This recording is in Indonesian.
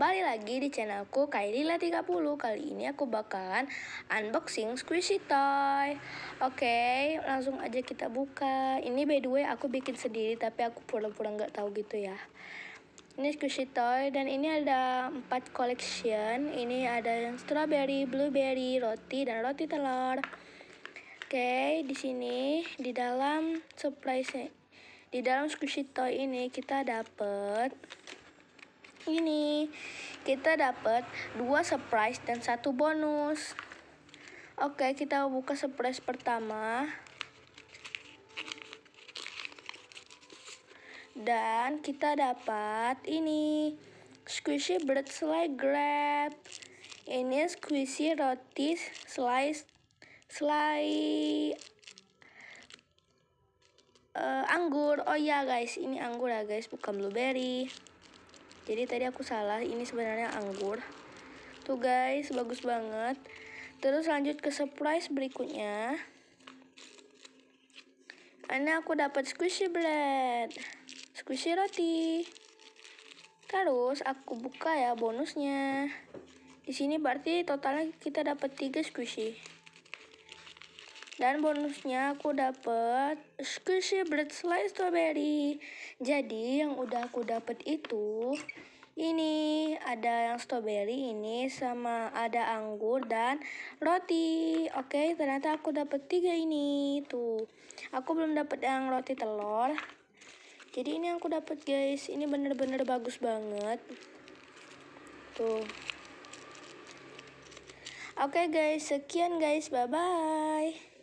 kembali lagi di channelku Kailila 30 Kali ini aku bakalan unboxing squishy toy Oke, okay, langsung aja kita buka Ini by the way aku bikin sendiri tapi aku pura-pura gak tahu gitu ya Ini squishy toy dan ini ada 4 collection Ini ada yang strawberry, blueberry, roti, dan roti telur Oke, okay, di sini di dalam surprise di dalam squishy toy ini kita dapet ini kita dapat dua surprise dan satu bonus. Oke, kita buka surprise pertama. Dan kita dapat ini squishy bread slice grab. Ini squishy roti slice slice uh, anggur. Oh ya guys, ini anggur ya guys, bukan blueberry. Jadi tadi aku salah, ini sebenarnya anggur. Tuh guys, bagus banget. Terus lanjut ke surprise berikutnya. Ini aku dapat squishy bread. Squishy roti. Terus aku buka ya bonusnya. Di sini berarti totalnya kita dapat 3 squishy. Dan bonusnya aku dapet squishy bread slice strawberry. Jadi yang udah aku dapet itu ini ada yang strawberry ini sama ada anggur dan roti oke ternyata aku dapat tiga ini tuh aku belum dapat yang roti telur jadi ini yang aku dapat guys ini bener-bener bagus banget tuh oke okay, guys sekian guys bye bye